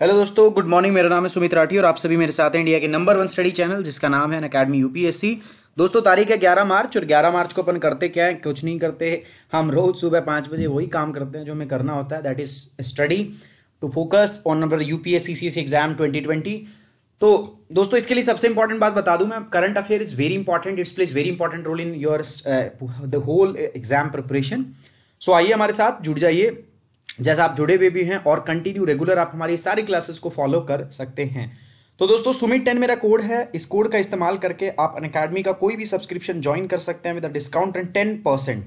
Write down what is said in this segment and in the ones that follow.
Hello दोस्तों good morning मेरा नाम है सुमित राठी और आप सभी मेरे साथ हैं इंडिया के नंबर वन स्टडी चैनल जिसका नाम है अकेडमी यूपीएससी दोस्तों तारीख है 11 मार्च और 11 मार्च को अपन करते क्या है कुछ नहीं करते हम रोज सुबह पाँच बजे वही काम करते हैं जो हमें करना होता है that is study to focus on number U P exam twenty तो दोस्तों इसके लिए सबसे इंपॉर्टेंट बात बता दूं मैं current affair is very important it's plays very important role in your the whole exam preparation so आइए हमारे साथ जुड़ जाइए जैसे आप जुड़े हुए भी हैं और कंटिन्यू रेगुलर आप हमारी सारी क्लासेस को फॉलो कर सकते हैं तो दोस्तों सुमित टेन मेरा कोड है इस कोड का इस्तेमाल करके आप अन अकेडमी का कोई भी सब्सक्रिप्शन ज्वाइन कर सकते हैं with discount and ten percent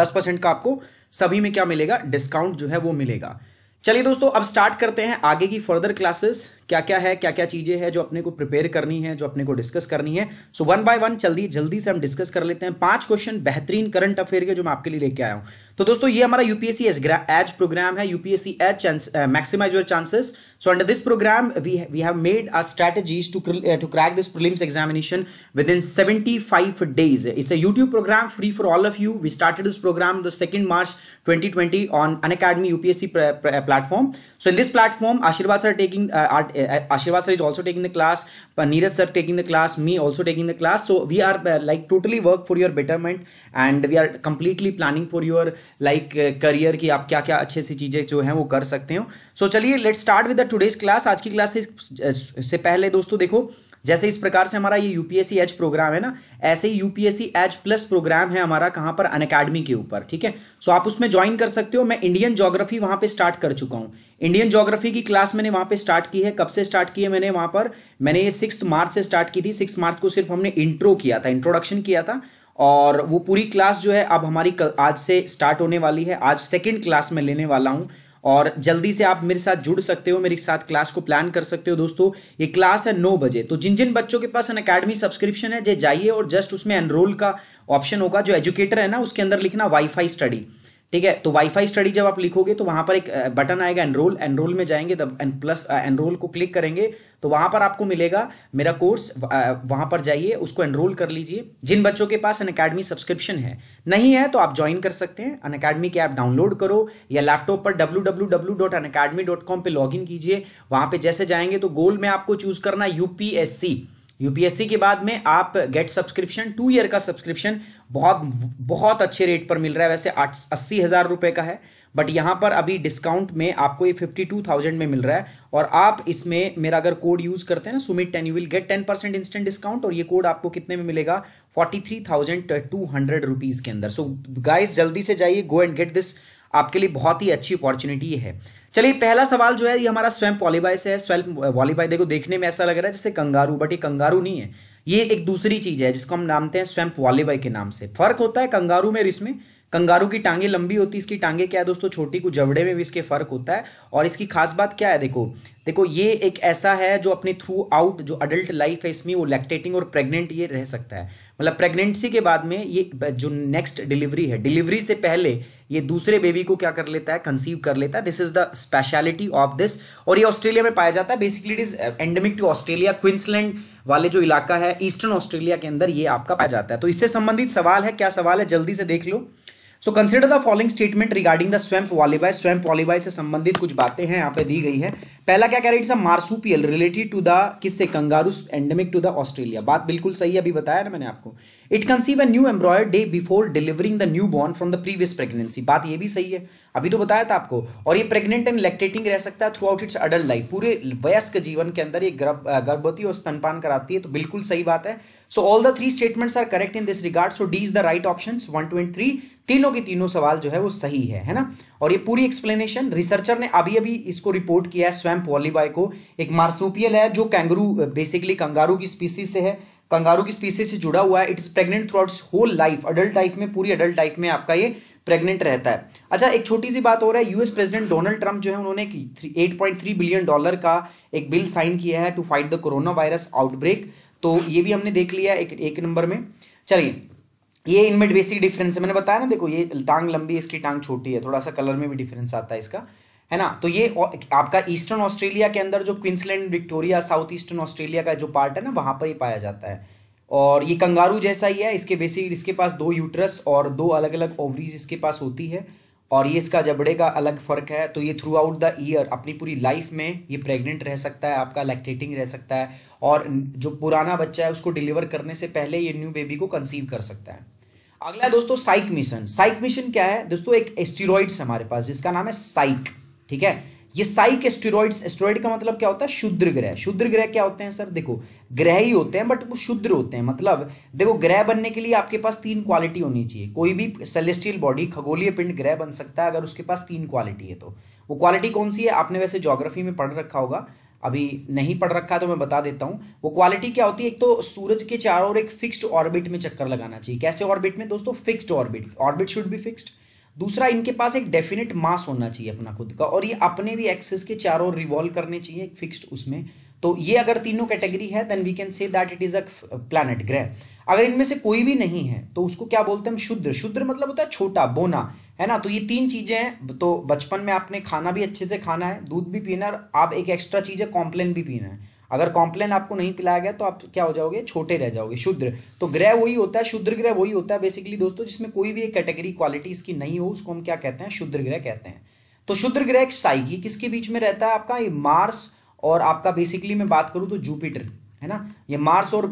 दस परसेंट का आपको सभी में क्या मिलेगा डिस्काउंट जो है वो मिलेगा चलिए दोस्तों अब स्टार्ट करते हैं आगे की फर्दर क्लासेस क्या क्या है क्या क्या चीज़ें हैं जो अपने को प्रिपेयर करनी है जो अपने को डिस्कस करनी है सो वन बाय वन जल्दी जल्दी से हम डिस्कस कर लेते हैं पांच क्वेश्चन बेहतरीन करंट अफेयर के जो मैं आपके लिए लेके आया हूं तो दोस्तों ये हमारा यूपीएससी एज प्रोग्राम है UPSC edge maximise your chances so under this programme we we have made a strategies to to crack this prelims examination within seventy five days it's a YouTube programme free for all of you we started this programme the second March twenty twenty on Unacademy UPSC platform so in this platform Ashirvad sir taking are Ashirvad sir is also taking the class, Neeraj sir taking the class, me also taking the class. So we are uh, like totally work for your betterment and we are completely planning for your like uh, career कि आप क्या क्या अच्छे सी चीज़ें जो हैं वो कर सकते हो सो so, चलिए let start with the today's class आज की क्लास से, से पहले दोस्तों देखो जैसे इस प्रकार से हमारा ये यूपीएससी एच प्रोग्राम है ना ऐसे ही यूपीएससी एच प्लस प्रोग्राम है हमारा कहां पर अन अकेडमी के ऊपर ठीक है सो आप उसमें ज्वाइन कर सकते हो मैं इंडियन ज्योग्राफी वहां पे स्टार्ट कर चुका हूं इंडियन ज्योग्राफी की क्लास मैंने वहां पे स्टार्ट की है कब कब से स्टार्ट किए मैंने वहां पर मैंने ये सिक्स मार्च से स्टार्ट की थी सिक्स मार्च को सिर्फ हमने इंट्रो किया था इंट्रोडक्शन किया था और वो पूरी क्लास जो है अब हमारी कल, आज से स्टार्ट होने वाली है आज सेकेंड क्लास में लेने वाला हूँ और जल्दी से आप मेरे साथ जुड़ सकते हो मेरे साथ क्लास को प्लान कर सकते हो दोस्तों ये क्लास है नौ बजे तो जिन जिन बच्चों के पास अन अकेडमी सब्सक्रिप्शन है जे जाइए और जस्ट उसमें एनरोल का ऑप्शन होगा जो एजुकेटर है ना उसके अंदर लिखना वाईफाई स्टडी ठीक है तो वाईफाई स्टडी जब आप लिखोगे तो वहां पर एक बटन आएगा एनरोल एनरोल में जाएंगे एन प्लस एनरोल को क्लिक करेंगे तो वहां पर आपको मिलेगा मेरा कोर्स वहां पर जाइए उसको एनरोल कर लीजिए जिन बच्चों के पास अन अकेडमी सब्सक्रिप्शन है नहीं है तो आप ज्वाइन कर सकते हैं अन अकेडमी की ऐप डाउनलोड करो या लैपटॉप पर W W W dot Unacademy dot com पर लॉग इन कीजिए वहां पर जैसे जाएंगे तो गोल में आपको चूज करना यूपीएससी यूपीएससी के बाद में आप गेट सब्सक्रिप्शन टू ईयर का सब्सक्रिप्शन बहुत बहुत अच्छे रेट पर मिल रहा है वैसे आठ अस्सी हज़ार रुपये का है बट यहाँ पर अभी डिस्काउंट में आपको ये फिफ्टी टू थाउजेंड में मिल रहा है और आप इसमें मेरा अगर कोड यूज़ करते हैं ना Sumit ten you will get ten percent instant discount और ये कोड आपको कितने में मिलेगा forty three thousand two hundred rupees के अंदर सो so, गाइस जल्दी से जाइए गो एंड गेट दिस आपके लिए बहुत ही अच्छी अपॉर्चुनिटी है चलिए पहला सवाल जो है ये हमारा स्वयं वॉलीबाई से है स्वयं वॉलीबाई देखो देखने में ऐसा लग रहा है जैसे कंगारू बट ये कंगारू नहीं है ये एक दूसरी चीज है जिसको हम नामते हैं स्वयं वॉलीबाई के नाम से फर्क होता है कंगारू में और इसमें कंगारू की टांगे लंबी होती है इसकी टांगे क्या है दोस्तों छोटी को जबड़े में भी इसके फर्क होता है और इसकी खास बात क्या है देखो देखो ये एक ऐसा है जो अपने थ्रू आउट जो अडल्ट लाइफ है इसमें वो लैक्टेटिंग और प्रेग्नेंट ये रह सकता है मतलब प्रेगनेंसी के बाद में ये जो नेक्स्ट डिलीवरी है डिलीवरी से पहले ये दूसरे बेबी को क्या कर लेता है कंसीव कर लेता है this is the speciality of this और ये ऑस्ट्रेलिया में पाया जाता है basically it is endemic to Australia Queensland वाले जो इलाका है ईस्टर्न ऑस्ट्रेलिया के अंदर ये आपका पाया जाता है तो इससे संबंधित सवाल है क्या सवाल है जल्दी से देख लो so consider the following statement regarding the swamp wallaby swamp wallaby से संबंधित कुछ बातें हैं यहाँ पे दी गई है पहला क्या कह रहा है it's a marsupial related to the किससे kangaroo endemic to the Australia बात बिल्कुल सही है अभी बताया ना मैंने आपको it conceive a new embryo day before delivering the newborn from the previous pregnancy बात ये भी सही है अभी तो बताया था आपको और ये प्रेग्नेंट एंड लैक्टेटिंग रह सकता है throughout its adult life पूरे वयस्क जीवन के अंदर ये गर्भवती और स्तनपान कराती है तो बिल्कुल सही बात है so all the three statements are correct in this regard so D is the right option one two and three तीनों के तीनों सवाल जो है वो सही है है ना और ये पूरी एक्सप्लेनेशन रिसर्चर ने अभी अभी इसको रिपोर्ट किया है स्वैम्प वॉलीबाई को एक मार्सोपियल है जो कैंगरू बेसिकली कंगारू की स्पीसी से है कंगारू की स्पीसीज से जुड़ा हुआ है it's pregnant throughout whole life adult life में पूरी अडल्ट लाइफ में आपका ये प्रेग्नेंट रहता है अच्छा एक छोटी सी बात हो रहा है यूएस प्रेसिडेंट डोनाल्ड ट्रंप जो है उन्होंने थ्री बिलियन डॉलर का एक बिल साइन किया है to fight the coronavirus outbreak तो ये भी हमने देख लिया एक एक नंबर में चलिए ये इनमें बेसिक डिफरेंस है मैंने बताया ना देखो ये टांग लंबी इसकी टांग छोटी है थोड़ा सा कलर में भी डिफरेंस आता है इसका है ना तो ये आपका ईस्टर्न ऑस्ट्रेलिया के अंदर जो Queensland Victoria south eastern Australia का जो पार्ट है ना वहाँ पर ही पाया जाता है और ये कंगारू जैसा ही है इसके बेसिक इसके पास दो यूट्रस और दो अलग अलग ओवरीज इसके पास होती है और ये इसका जबड़े का अलग फ़र्क है तो ये थ्रू आउट द ईयर अपनी पूरी लाइफ में ये प्रेग्नेंट रह सकता है आपका लैक्टेटिंग रह सकता है और जो पुराना बच्चा है उसको डिलीवर करने से पहले ये न्यू बेबी को कंसीव कर सकता है अगला दोस्तों साइक मिशन साइक मिशन क्या है दोस्तों एक एस्टीरॉइड्स हमारे पास जिसका नाम है साइक ठीक है ये साइक एस्टेरॉइड्स एस्टेरॉइड का मतलब क्या होता है शुद्र ग्रह शुद्र ग्रह क्या होते हैं सर देखो ग्रह ही होते हैं बट वो शुद्र होते हैं मतलब देखो ग्रह बनने के लिए आपके पास तीन क्वालिटी होनी चाहिए कोई भी सेलेस्टियल बॉडी खगोलीय पिंड ग्रह बन सकता है अगर उसके पास तीन क्वालिटी है तो वो क्वालिटी कौन सी है आपने वैसे जोग्राफी में पढ़ रखा होगा अभी नहीं पढ़ रखा तो मैं बता देता हूं वो क्वालिटी क्या होती है एक तो सूरज के चारों ओर एक फिक्स्ड ऑर्बिट में चक्कर लगाना चाहिए कैसे ऑर्बिट में दोस्तों fixed orbit orbit should be fixed दूसरा इनके पास एक डेफिनेट मास होना चाहिए अपना खुद का और ये अपने भी एक्सेस के चारों रिवॉल्व करने चाहिए फिक्स्ड उसमें तो ये अगर तीनों कैटेगरी है then we can say that it is a planet ग्रह अगर इनमें से कोई भी नहीं है तो उसको क्या बोलते हैं हम शुद्र शुद्र मतलब होता है छोटा बोना है ना तो ये तीन चीजें हैं तो बचपन में आपने खाना भी अच्छे से खाना है दूध भी पीना है आप एक एक्स्ट्रा चीज है कॉम्प्लेन भी पीना है अगर कॉम्प्लेन आपको नहीं पिलाया गया तो आप क्या हो जाओगे छोटे रह जाओगे शुद्र तो ग्रह वही होता है शुद्र ग्रह वही होता है बेसिकली दोस्तों जिसमें कोई भी एक कैटेगरी क्वालिटी इसकी नहीं हो उसको हम क्या कहते हैं शुद्र ग्रह कहते हैं तो शुद्र ग्रह एक साइगी किसके बीच में रहता है आपका ये मार्स और आपका बेसिकली मैं बात करूँ तो जुपिटर है ना ये मार्स और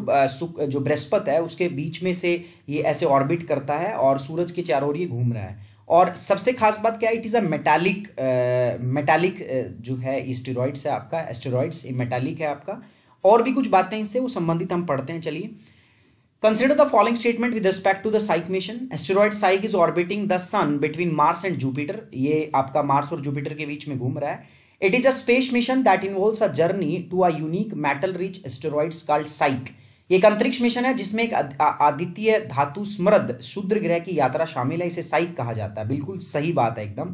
जो बृहस्पत है उसके बीच में से ये ऐसे ऑर्बिट करता है और सूरज के चारों ओर ये घूम रहा है और सबसे खास बात क्या है it is a metallic metallic जो है स्टेरॉइड्स है आपका एस्टेरॉइड्स ये मेटालिक है आपका और भी कुछ बातें इससे वो संबंधित हम पढ़ते हैं चलिए consider the following statement with respect to the Psyche mission asteroid Psyche is orbiting the sun between Mars and Jupiter ये आपका मार्स और जुपिटर के बीच में घूम रहा है it is a space mission that involve a journey to a unique metal rich asteroids called Psyche एक अंतरिक्ष मिशन है जिसमें एक आदित्य धातु स्मृद शुद्र ग्रह की यात्रा शामिल है इसे साइक कहा जाता है बिल्कुल सही बात है एकदम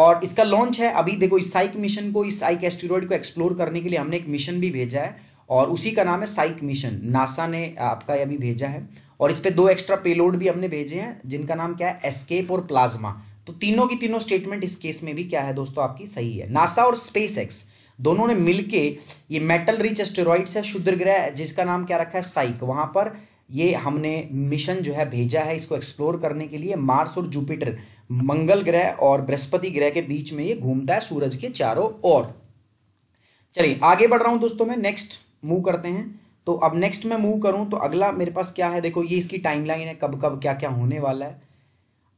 और इसका लॉन्च है अभी देखो इस साइक मिशन को इस साइक एस्टेरॉयड को एक्सप्लोर करने के लिए हमने एक मिशन भी भेजा है और उसी का नाम है साइक मिशन नासा ने आपका यह भी भेजा है और इस पर दो एक्स्ट्रा पेलोड भी हमने भेजे हैं जिनका नाम क्या है एस्केप और प्लाज्मा तो तीनों की तीनों स्टेटमेंट इस केस में भी क्या है दोस्तों आपकी सही है नासा और स्पेस एक्स दोनों ने मिलके ये मेटल रिच एस्टेरॉइड्स है शुद्र ग्रह जिसका नाम क्या रखा है साइक वहां पर ये हमने मिशन जो है भेजा है इसको एक्सप्लोर करने के लिए मार्स और जुपिटर मंगल ग्रह और बृहस्पति ग्रह के बीच में ये घूमता है सूरज के चारों ओर चलिए आगे बढ़ रहा हूं दोस्तों मैं नेक्स्ट मूव करते हैं तो अब नेक्स्ट मैं मूव करूं तो अगला मेरे पास क्या है देखो ये इसकी टाइमलाइन है कब कब क्या क्या होने वाला है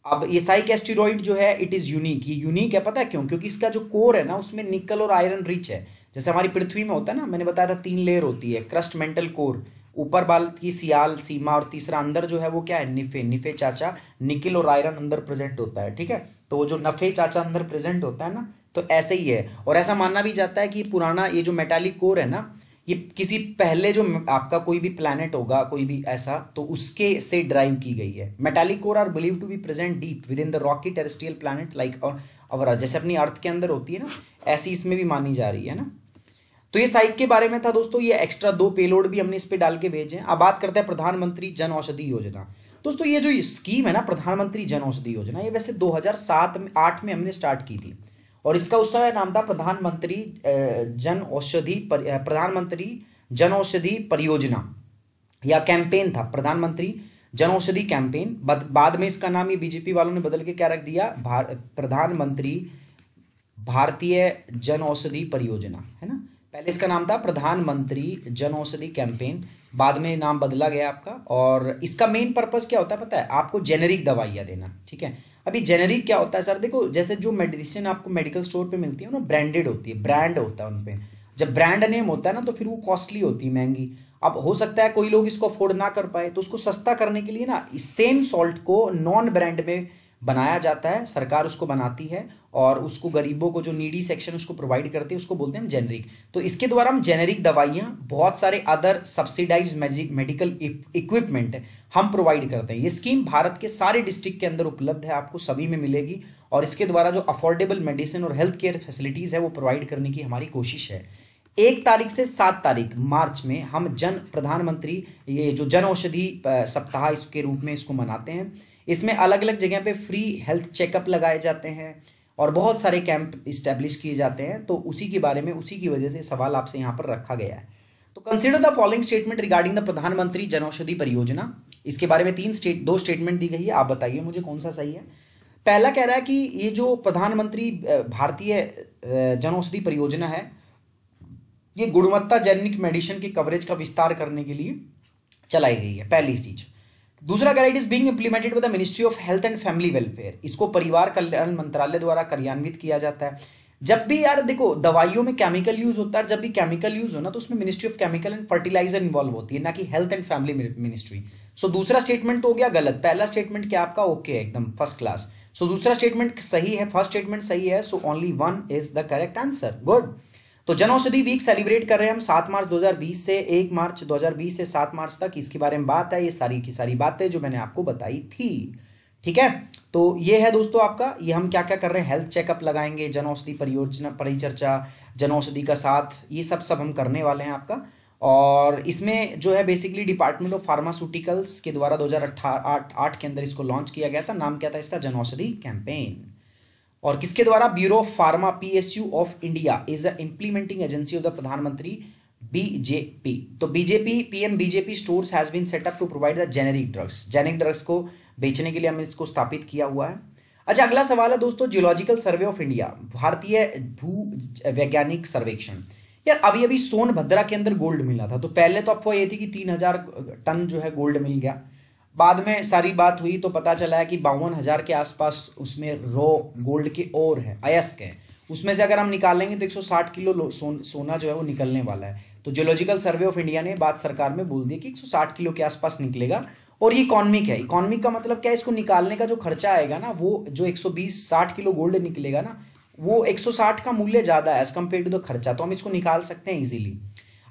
अब ये साइक एस्टेरॉइड जो है इट इज़ यूनिक ये यूनिक है पता है क्यों क्योंकि इसका जो कोर है ना उसमें निकल और आयरन रिच है जैसे हमारी पृथ्वी में होता है ना मैंने बताया था तीन लेयर होती है क्रस्ट मेंटल कोर ऊपर बाल की सियाल सीमा और तीसरा अंदर जो है वो क्या है निफे निफे चाचा निकिल और आयरन अंदर प्रेजेंट होता है ठीक है तो वो जो नफे चाचा अंदर प्रेजेंट होता है ना तो ऐसे ही है और ऐसा माना भी जाता है कि पुराना ये जो मेटालिक कोर है ना ये किसी पहले जो आपका कोई भी प्लानट होगा कोई भी ऐसा तो उसके से ड्राइव की गई है metallic core are believe to be present deep within the rocky terrestrial planet like और जैसे अपनी अर्थ के अंदर होती है ना ऐसी इसमें भी मानी जा रही है ना तो ये साइक के बारे में था दोस्तों ये एक्स्ट्रा दो पेलोड भी हमने इस पर डाल के भेजे अब बात करते हैं प्रधानमंत्री जन औषधि योजना दोस्तों ये जो स्कीम है ना प्रधानमंत्री जन औषधि योजना ये वैसे 2007 में आठ में हमने स्टार्ट की थी और इसका उस समय नाम था प्रधानमंत्री जन औषधि प्रधानमंत्री जन औषधि परियोजना या कैंपेन था प्रधानमंत्री जन औषधि कैंपेन बाद में इसका नाम ही बीजेपी वालों ने बदल के क्या रख दिया भार, प्रधानमंत्री भारतीय जन औषधि परियोजना है ना पहले इसका नाम था प्रधानमंत्री जन औषधि कैंपेन बाद में नाम बदला गया आपका और इसका मेन पर्पज क्या होता है पता है आपको जेनेरिक दवाइयाँ देना ठीक है अभी जेनेरिक क्या होता है सर देखो जैसे जो मेडिसिन आपको मेडिकल स्टोर पे मिलती है ना ब्रांडेड होती है ब्रांड होता है उनपे जब ब्रांड नेम होता है ना तो फिर वो कॉस्टली होती है महंगी अब हो सकता है कोई लोग इसको अफोर्ड ना कर पाए तो उसको सस्ता करने के लिए ना इस सेम सॉल्ट को नॉन ब्रांड में बनाया जाता है सरकार उसको बनाती है और उसको गरीबों को जो नीडी सेक्शन उसको प्रोवाइड करती है उसको बोलते हैं जेनरिक तो इसके द्वारा हम जेनेरिक दवाइयाँ बहुत सारे अदर सब्सिडाइज मेडिकल इक्विपमेंट हम प्रोवाइड करते हैं ये स्कीम भारत के सारे डिस्ट्रिक्ट के अंदर उपलब्ध है आपको सभी में मिलेगी और इसके द्वारा जो अफोर्डेबल मेडिसिन और हेल्थ केयर फैसिलिटीज़ है वो प्रोवाइड करने की हमारी कोशिश है एक तारीख से सात तारीख मार्च में हम जन प्रधानमंत्री ये जो जन औषधि सप्ताह इसके रूप में इसको मनाते हैं इसमें अलग अलग जगह पे फ्री हेल्थ चेकअप लगाए जाते हैं और बहुत सारे कैंप इस्टेब्लिश किए जाते हैं तो उसी के बारे में उसी की वजह से सवाल आपसे यहाँ पर रखा गया है तो consider the following statement regarding the Pradhanmantri Janaushadhi परियोजना इसके बारे में तीन स्टेट दो स्टेटमेंट दी गई है आप बताइए मुझे कौन सा सही है पहला कह रहा है कि ये जो प्रधानमंत्री भारतीय जनौषधि परियोजना है ये गुणवत्ता जैनिक मेडिसिन के कवरेज का विस्तार करने के लिए चलाई गई है पहली चीज दूसरा guide is being implemented by the ministry of health and family welfare इसको परिवार कल्याण मंत्रालय द्वारा क्रियान्वित किया जाता है जब भी यार देखो दवाइयों में केमिकल यूज होता है जब भी केमिकल यूज हो ना तो उसमें ministry of chemical and fertilizer involve होती है ना कि health and family ministry so दूसरा स्टेटमेंट तो हो गया गलत पहला स्टेटमेंट क्या आपका ओके है एकदम फर्स्ट क्लास सो दूसरा स्टेटमेंट सही है फर्स्ट स्टेटमेंट सही है so only one is the correct answer good तो औषधि वीक सेलिब्रेट कर रहे हैं हम सात मार्च 2020 से एक मार्च 2020 से सात मार्च तक इसके बारे में बात है ये सारी की सारी बातें जो मैंने आपको बताई थी ठीक है तो ये है दोस्तों आपका ये हम क्या क्या कर रहे हैं हेल्थ चेकअप लगाएंगे जन औषधि परियोजना परिचर्चा जन औषधि का साथ ये सब सब हम करने वाले हैं आपका और इसमें जो है बेसिकली डिपार्टमेंट ऑफ फार्मास्यूटिकल्स के द्वारा दो आठ के अंदर इसको लॉन्च किया गया था नाम क्या था इसका जन औषधि कैंपेन और किसके द्वारा bureau of pharma PSU of India is a implementing agency of the Pradhan Mantri BJP तो BJP PM BJP stores has been set up to provide the generic drugs generic drugs को बेचने के लिए हमने इसको स्थापित किया हुआ है अच्छा अगला सवाल है दोस्तों जियोलॉजिकल सर्वे ऑफ इंडिया भारतीय भू वैज्ञानिक सर्वेक्षण यार अभी अभी सोनभद्रा के अंदर गोल्ड मिला था तो पहले तो अफवाह ये थी कि तीन हजार टन जो है गोल्ड मिल गया बाद में सारी बात हुई तो पता चला है कि बावन हजार के आसपास उसमें रॉ गोल्ड के और है अयस्क है उसमें से अगर हम निकालेंगे तो 160 किलो सोन, सोना जो है वो निकलने वाला है तो जियोलॉजिकल सर्वे ऑफ इंडिया ने बात सरकार में बोल दी कि 160 किलो के आसपास निकलेगा और ये इकोनॉमिक है इकोनॉमिक का मतलब क्या है इसको निकालने का जो खर्चा आएगा ना वो जो एक सौ किलो गोल्ड निकलेगा ना वो एक का मूल्य ज़्यादा है एज कम्पेयर टू द खर्चा तो हम इसको निकाल सकते हैं इजिली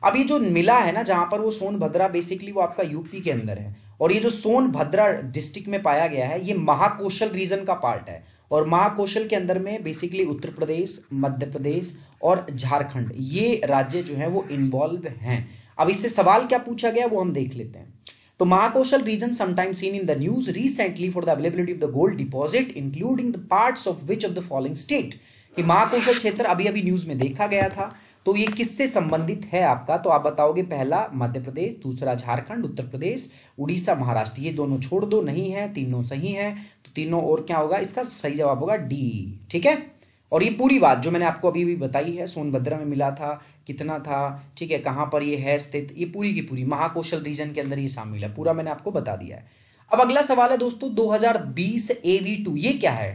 अब ये जो मिला है ना जहां पर वो सोनभद्रा बेसिकली वो आपका यूपी के अंदर है और ये जो सोनभद्रा डिस्ट्रिक्ट में पाया गया है ये महाकोशल रीजन का पार्ट है और महाकोशल के अंदर में बेसिकली उत्तर प्रदेश मध्य प्रदेश और झारखंड ये राज्य जो है वो इन्वॉल्व हैं अब इससे सवाल क्या पूछा गया वो हम देख लेते हैं तो Mahakoshal region sometime seen in the news recently for the availability of the gold deposit including the parts of which of the following state कि महाकोशल क्षेत्र अभी अभी न्यूज में देखा गया था तो ये किससे संबंधित है आपका तो आप बताओगे पहला मध्य प्रदेश दूसरा झारखंड उत्तर प्रदेश उड़ीसा महाराष्ट्र ये दोनों छोड़ दो नहीं है तीनों सही है तो तीनों और क्या होगा इसका सही जवाब होगा डी ठीक है और ये पूरी बात जो मैंने आपको अभी भी बताई है सोनभद्र में मिला था कितना था ठीक है कहाँ पर ये है स्थित ये पूरी की पूरी महाकोशल रीजन के अंदर ये शामिल है पूरा मैंने आपको बता दिया है अब अगला सवाल है दोस्तों 2020 वी टू ये क्या है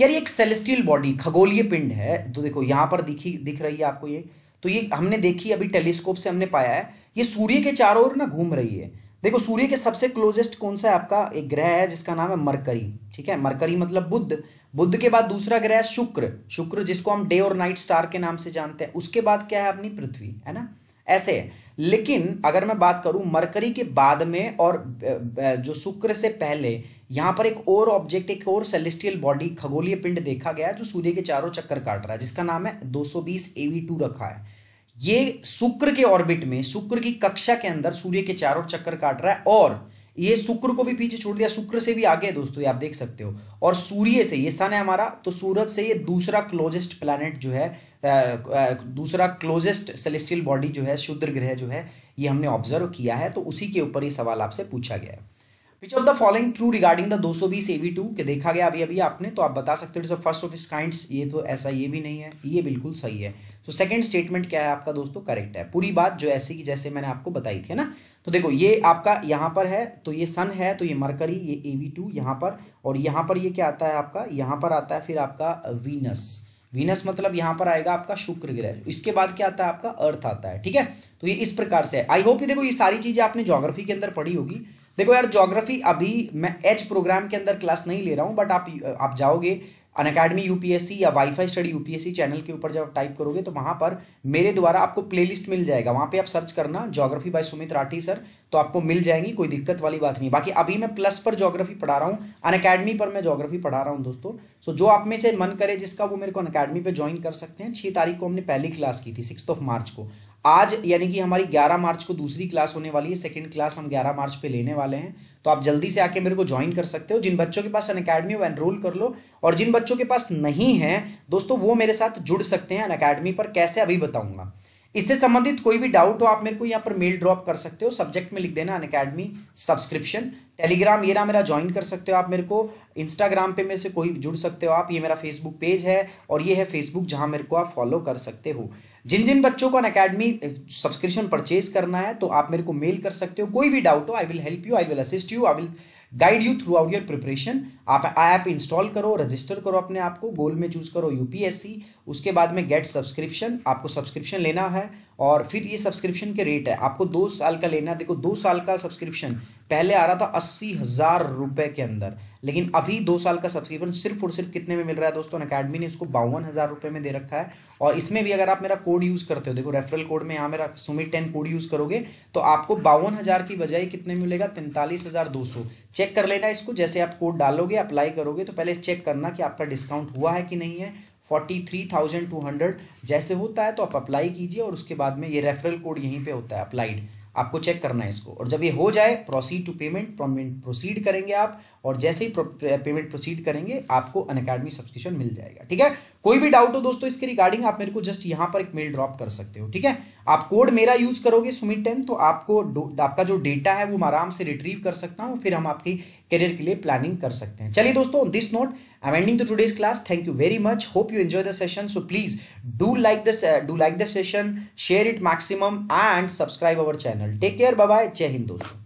यार ये एक सेलेस्टियल बॉडी खगोलीय पिंड है तो देखो यहां पर दिखी दिख रही है आपको ये तो ये हमने देखी अभी टेलीस्कोप से हमने पाया है ये सूर्य के चारों ओर ना घूम रही है देखो सूर्य के सबसे क्लोजेस्ट कौन सा है आपका एक ग्रह है जिसका नाम है मरकरी ठीक है मरकरी मतलब बुद्ध बुद्ध के बाद दूसरा ग्रह है शुक्र शुक्र जिसको हम डे और नाइट स्टार के नाम से जानते हैं उसके बाद क्या है अपनी पृथ्वी है ना ऐसे है लेकिन अगर मैं बात करूं मरकरी के बाद में और जो शुक्र से पहले यहाँ पर एक और ऑब्जेक्ट एक और सेलेस्टियल बॉडी खगोलीय पिंड देखा गया जो सूर्य के चारों चक्कर काट रहा है जिसका नाम है 220 टू रखा है ये शुक्र के ऑर्बिट में शुक्र की कक्षा के अंदर सूर्य के चारों चक्कर काट रहा है और ये शुक्र को भी पीछे छोड़ दिया शुक्र से भी आगे दोस्तों ये आप देख सकते हो और सूर्य से ये सन है हमारा तो सूरज से ये दूसरा क्लोजेस्ट प्लानट जो है आ, आ, दूसरा क्लोजेस्ट सेलेस्टियल बॉडी जो है शुद्र ग्रह जो है ये हमने ऑब्जर्व किया है तो उसी के ऊपर ये सवाल आपसे पूछा गया है which of the following true regarding the दो ए एवी टू के देखा गया अभी अभी आपने तो आप बता सकते हो फर्स्ट ऑफ इस काइंड ये तो ऐसा ये भी नहीं है ये बिल्कुल सही है तो सेकंड स्टेटमेंट क्या है आपका दोस्तों करेक्ट है पूरी बात जो ऐसी की जैसे मैंने आपको बताई थी ना तो देखो ये आपका यहाँ पर है तो ये सन है तो ये मरकरी ये ए वी टू यहाँ पर और यहाँ पर ये क्या आता है आपका यहाँ पर आता है फिर आपका वीनस वीनस मतलब यहाँ पर आएगा आपका शुक्र ग्रह इसके बाद क्या आता है आपका अर्थ आता है ठीक है तो ये इस प्रकार से आई होप ये देखो ये सारी चीजें आपने जोग्राफी के अंदर पढ़ी होगी देखो यार ज्योग्राफी अभी मैं एच प्रोग्राम के अंदर क्लास नहीं ले रहा हूँ बट आप आप जाओगे अन अकेडमी यूपीएससी या वाईफाई स्टडी यूपीएससी चैनल के ऊपर जब टाइप करोगे तो वहाँ पर मेरे द्वारा आपको प्लेलिस्ट मिल जाएगा वहाँ पे आप सर्च करना geography by Sumit Rathi sir तो आपको मिल जाएंगी कोई दिक्कत वाली बात नहीं बाकी अभी मैं प्लस पर ज्योग्राफी पढ़ा रहा हूँ अन अकेडमी पर मैं ज्योग्राफी पढ़ा रहा हूँ दोस्तों सो जो आप में से मन करे जिसका वो मेरे को अन अकेडमी पर ज्वाइन कर सकते हैं छः तारीख को हमने पहली क्लास की थी सिक्स ऑफ मार्च को आज यानी कि हमारी 11 मार्च को दूसरी क्लास होने वाली है सेकेंड क्लास हम 11 मार्च पे लेने वाले हैं तो आप जल्दी से आके मेरे को ज्वाइन कर सकते हो जिन बच्चों के पास अन अकेडमी वो एनरोल कर लो और जिन बच्चों के पास नहीं है दोस्तों वो मेरे साथ जुड़ सकते हैं अन पर कैसे अभी बताऊंगा इससे संबंधित कोई भी डाउट हो आप मेरे को यहाँ पर मेल ड्रॉप कर सकते हो सब्जेक्ट में लिख देना अन अकेडमी सब्सक्रिप्शन टेलीग्राम ये ना मेरा ज्वाइन कर सकते हो आप मेरे को इंस्टाग्राम पे मेरे से कोई जुड़ सकते हो आप ये मेरा फेसबुक पेज है और ये है फेसबुक जहाँ मेरे को आप फॉलो कर सकते हो जिन जिन बच्चों को अन अकेडमी सब्सक्रिप्शन परचेज करना है तो आप मेरे को मेल कर सकते हो कोई भी डाउट हो I will help you I will assist you I will guide you through your preparation आप ऐप इंस्टॉल करो रजिस्टर करो अपने आप को गोल में चूज करो यूपीएससी उसके बाद में गेट सब्सक्रिप्शन आपको सब्सक्रिप्शन लेना है और फिर ये सब्सक्रिप्शन के रेट है आपको दो साल का लेना है देखो दो साल का सब्सक्रिप्शन पहले आ रहा था अस्सी हज़ार रुपए के अंदर लेकिन अभी दो साल का सब्सक्रिप्शन सिर्फ और सिर्फ कितने में मिल रहा है दोस्तों अकेडमी ने इसको बावन हज़ार रुपये में दे रखा है और इसमें भी अगर आप मेरा कोड यूज़ करते हो देखो रेफरल कोड में यहाँ मेरा सुमित टेन कोड यूज़ करोगे तो आपको बावन हज़ार की बजाय कितने मिलेगा तैंतालीस हज़ार दो सौ चेक कर लेना इसको जैसे आप कोड डालोगे अप्लाई करोगे तो पहले चेक करना कि आपका डिस्काउंट हुआ है कि नहीं है forty three thousand two hundred जैसे होता है तो आप अप्लाई कीजिए और उसके बाद में ये रेफरल कोड यहीं पे होता है अप्लाइड आपको चेक करना है इसको और जब ये हो जाए प्रोसीड टू पेमेंट प्रोसीड करेंगे आप और जैसे ही पेमेंट प्रोसीड करेंगे आपको अन अकेडमी सब्सक्रिप्शन मिल जाएगा ठीक है कोई भी डाउट हो दोस्तों इसके रिगार्डिंग आप मेरे को जस्ट यहाँ पर एक मेल ड्रॉप कर सकते हो ठीक है आप कोड मेरा यूज करोगे सुमित टेन तो आपको आपका जो डेटा है वो आराम से रिट्रीव कर सकता हूँ फिर हम आपकी करियर के लिए प्लानिंग कर सकते हैं चलिए दोस्तों this note I'm ending today's class. Thank you very much. Hope you enjoy the session. So please do like this, uh, do like the session, share it maximum, and subscribe our channel. Take care. Bye bye. Jai Hind, dosto.